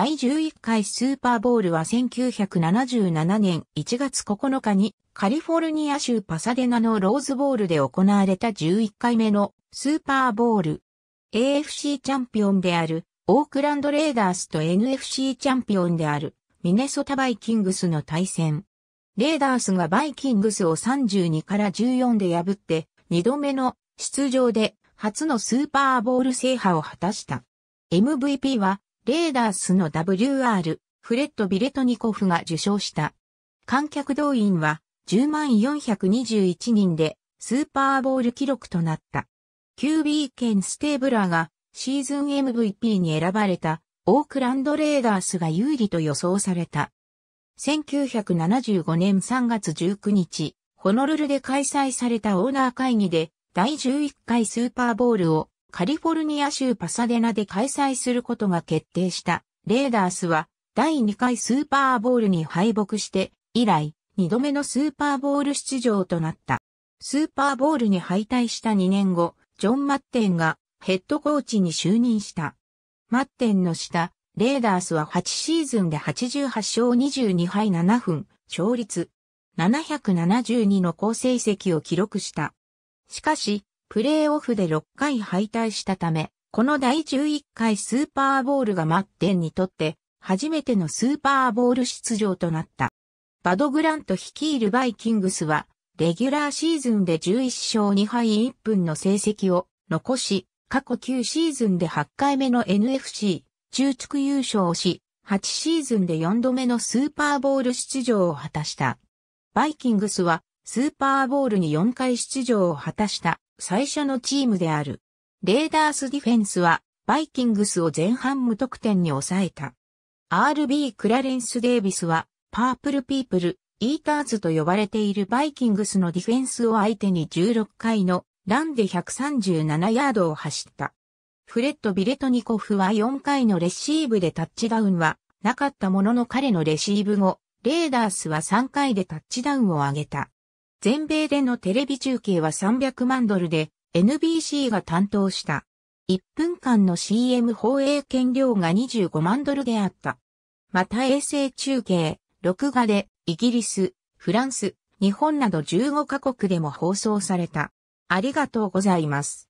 第11回スーパーボールは1977年1月9日にカリフォルニア州パサデナのローズボールで行われた11回目のスーパーボール。AFC チャンピオンであるオークランドレーダースと NFC チャンピオンであるミネソタバイキングスの対戦。レーダースがバイキングスを32から14で破って2度目の出場で初のスーパーボール制覇を果たした。MVP はレーダースの WR、フレッド・ビレトニコフが受賞した。観客動員は10421人でスーパーボール記録となった。QB 兼ステーブラーがシーズン MVP に選ばれたオークランドレーダースが有利と予想された。1975年3月19日、ホノルルで開催されたオーナー会議で第11回スーパーボールをカリフォルニア州パサデナで開催することが決定したレーダースは第2回スーパーボールに敗北して以来2度目のスーパーボール出場となった。スーパーボールに敗退した2年後、ジョン・マッテンがヘッドコーチに就任した。マッテンの下、レーダースは8シーズンで88勝22敗7分、勝率772の好成績を記録した。しかし、プレーオフで6回敗退したため、この第11回スーパーボールがマッテンにとって初めてのスーパーボール出場となった。バドグラント率いるバイキングスは、レギュラーシーズンで11勝2敗1分の成績を残し、過去9シーズンで8回目の NFC 中地区優勝をし、8シーズンで4度目のスーパーボール出場を果たした。バイキングスはスーパーボールに4回出場を果たした最初のチームである。レーダースディフェンスは、バイキングスを前半無得点に抑えた。RB クラレンス・デイビスは、パープルピープル、イーターズと呼ばれているバイキングスのディフェンスを相手に16回のランで137ヤードを走った。フレッド・ビレトニコフは4回のレシーブでタッチダウンはなかったものの彼のレシーブ後、レーダースは3回でタッチダウンを上げた。全米でのテレビ中継は300万ドルで NBC が担当した。1分間の CM 放映権料が25万ドルであった。また衛星中継、録画でイギリス、フランス、日本など15カ国でも放送された。ありがとうございます。